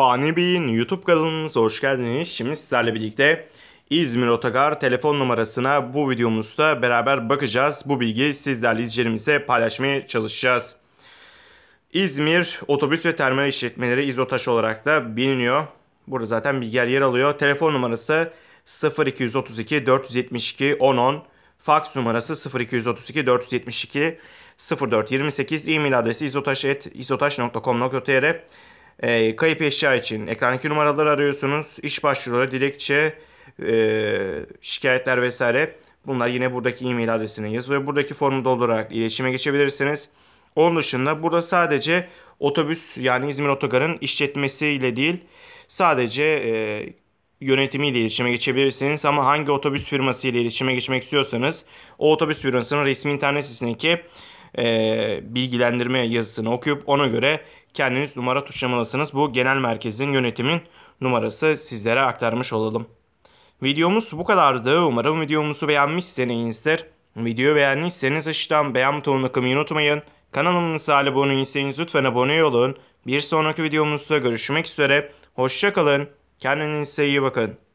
Fani Bey'in YouTube kanalımıza hoş geldiniz. Şimdi sizlerle birlikte İzmir Otogar telefon numarasına bu videomuzda beraber bakacağız. Bu bilgi sizlerle izleyicilerimize paylaşmaya çalışacağız. İzmir otobüs ve termal işletmeleri İzotaş olarak da biliniyor. Burada zaten bilgiler yer alıyor. Telefon numarası 0232 472 1010. Faks numarası 0232 472 0428. E-mail adresi izotaş.com.tr e, kayıp eşya için ekrandaki numaraları arıyorsunuz. İş başvuruları, dilekçe, e, şikayetler vesaire. Bunlar yine buradaki e-mail adresine yazılıyor. Buradaki formu doldurarak iletişime geçebilirsiniz. Onun dışında burada sadece otobüs yani İzmir Otogar'ın işletmesiyle değil sadece e, yönetimiyle iletişime geçebilirsiniz. Ama hangi otobüs firması ile iletişime geçmek istiyorsanız o otobüs firmasının resmi internet sitesindeki e, bilgilendirme yazısını okuyup ona göre kendiniz numara tuşlamalısınız. Bu genel merkezin yönetimin numarası sizlere aktarmış olalım. Videomuz bu kadardı. Umarım videomuzu beğenmişsinizdir. Videoyu beğendiyseniz aşağıdan beğen butonuna tıklamayı unutmayın. Kanalımıza abone değilseniz lütfen abone olun. Bir sonraki videomuzda görüşmek üzere. Hoşçakalın. Kendinize iyi bakın.